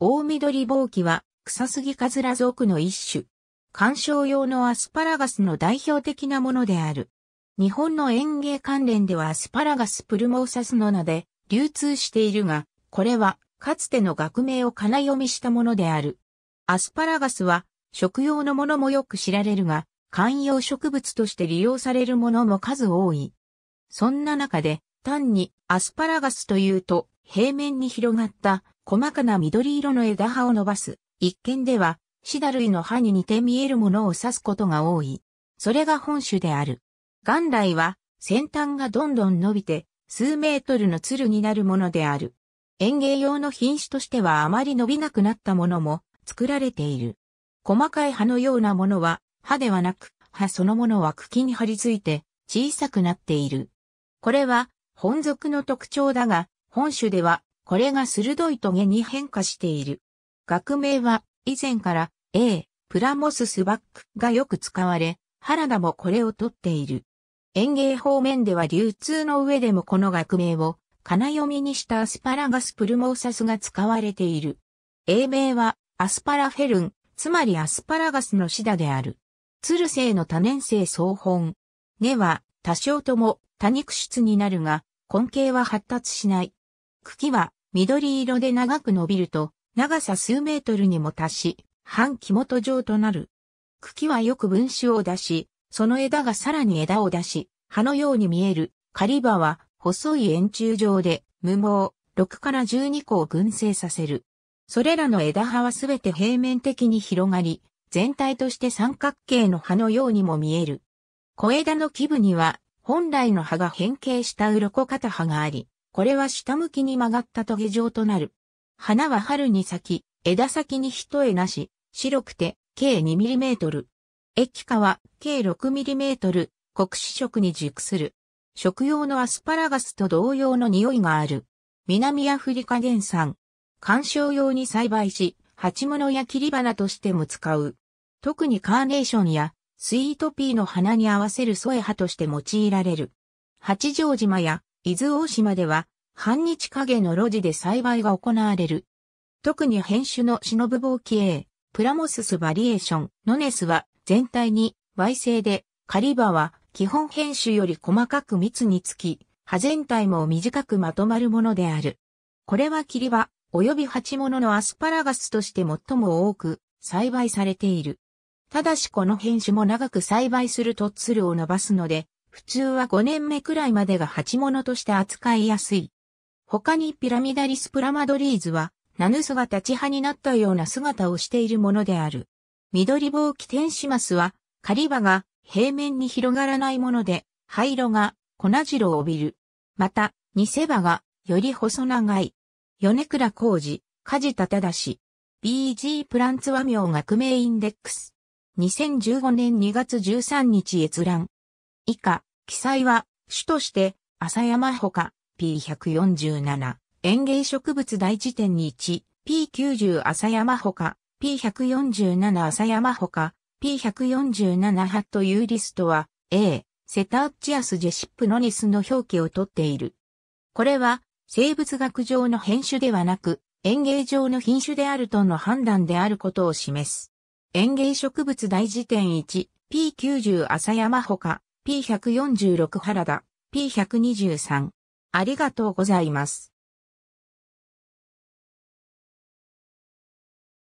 大緑ぼうは、草杉カズラ属の一種。観賞用のアスパラガスの代表的なものである。日本の園芸関連ではアスパラガスプルモーサスの名で流通しているが、これはかつての学名をかな読みしたものである。アスパラガスは食用のものもよく知られるが、観葉植物として利用されるものも数多い。そんな中で単にアスパラガスというと平面に広がった細かな緑色の枝葉を伸ばす。一見では、シダ類の葉に似て見えるものを指すことが多い。それが本種である。元来は、先端がどんどん伸びて、数メートルのツルになるものである。園芸用の品種としてはあまり伸びなくなったものも作られている。細かい葉のようなものは、葉ではなく、葉そのものは茎に張り付いて小さくなっている。これは本属の特徴だが、本種では、これが鋭いトゲに変化している。学名は、以前から、A、プラモススバックがよく使われ、原田もこれを取っている。園芸方面では流通の上でもこの学名を、かな読みにしたアスパラガスプルモーサスが使われている。英名は、アスパラフェルン、つまりアスパラガスのシダである。鶴生性の多年生総本。根は、多少とも多肉質になるが、根茎は発達しない。茎は緑色で長く伸びると、長さ数メートルにも達し、半木元状となる。茎はよく分子を出し、その枝がさらに枝を出し、葉のように見える、狩り場は細い円柱状で、無毛、6から12個を群生させる。それらの枝葉はすべて平面的に広がり、全体として三角形の葉のようにも見える。小枝の基部には、本来の葉が変形した鱗片葉があり、これは下向きに曲がったトゲ状となる。花は春に咲き、枝先に一重なし、白くて、計 2mm。液化は、計 6mm、黒視色に熟する。食用のアスパラガスと同様の匂いがある。南アフリカ原産。観賞用に栽培し、鉢物や切り花としても使う。特にカーネーションやスイートピーの花に合わせる添え葉として用いられる。八丈島や伊豆大島では、半日影の路地で栽培が行われる。特に変種のシノブボウキエプラモススバリエーション、ノネスは全体に矮性で、カリバは基本変種より細かく密につき、葉全体も短くまとまるものである。これはキリバ、及び鉢物のアスパラガスとして最も多く栽培されている。ただしこの編種も長く栽培するとツルを伸ばすので、普通は5年目くらいまでが鉢物として扱いやすい。他にピラミダリスプラマドリーズは、ナヌスが立ち派になったような姿をしているものである。緑棒キテンシマスは、狩り場が平面に広がらないもので、灰色が粉白を帯びる。また、ニセバがより細長い。米倉浩二、梶田忠志。BG プランツ和名学名インデックス。2015年2月13日閲覧。以下、記載は、主として、浅山ほか、P147、園芸植物大辞典に1、P90 浅山ほか、P147 浅山ほか、P147 ハットユーリストは、A、セターチアスジェシップノニスの表記をとっている。これは、生物学上の変種ではなく、園芸上の品種であるとの判断であることを示す。園芸植物大辞典 1P90 朝山ほか P146 原田、P123。ありがとうございます。